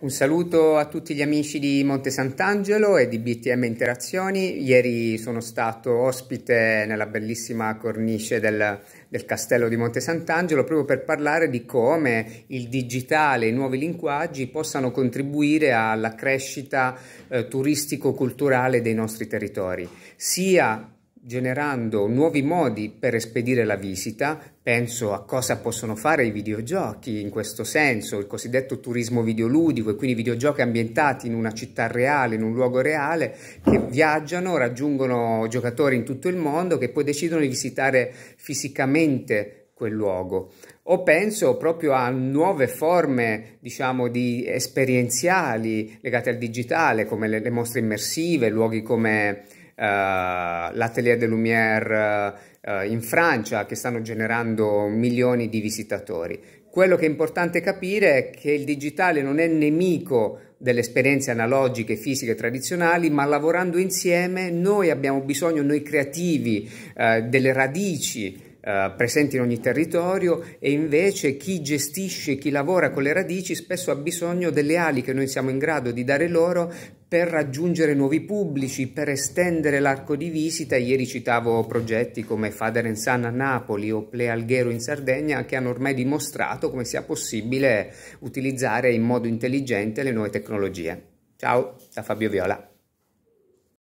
Un saluto a tutti gli amici di Monte Sant'Angelo e di BTM Interazioni. Ieri sono stato ospite nella bellissima cornice del, del castello di Monte Sant'Angelo proprio per parlare di come il digitale e i nuovi linguaggi possano contribuire alla crescita eh, turistico-culturale dei nostri territori, sia generando nuovi modi per espedire la visita, penso a cosa possono fare i videogiochi in questo senso, il cosiddetto turismo videoludico e quindi videogiochi ambientati in una città reale, in un luogo reale, che viaggiano, raggiungono giocatori in tutto il mondo che poi decidono di visitare fisicamente quel luogo. O penso proprio a nuove forme, diciamo, di esperienziali legate al digitale, come le, le mostre immersive, luoghi come eh, l'Atelier de Lumière eh, in Francia che stanno generando milioni di visitatori. Quello che è importante capire è che il digitale non è nemico delle esperienze analogiche, fisiche, tradizionali, ma lavorando insieme noi abbiamo bisogno, noi creativi, eh, delle radici eh, presenti in ogni territorio e invece chi gestisce, chi lavora con le radici spesso ha bisogno delle ali che noi siamo in grado di dare loro per raggiungere nuovi pubblici, per estendere l'arco di visita. Ieri citavo progetti come Fader San a Napoli o Ple Alghero in Sardegna che hanno ormai dimostrato come sia possibile utilizzare in modo intelligente le nuove tecnologie. Ciao da Fabio Viola.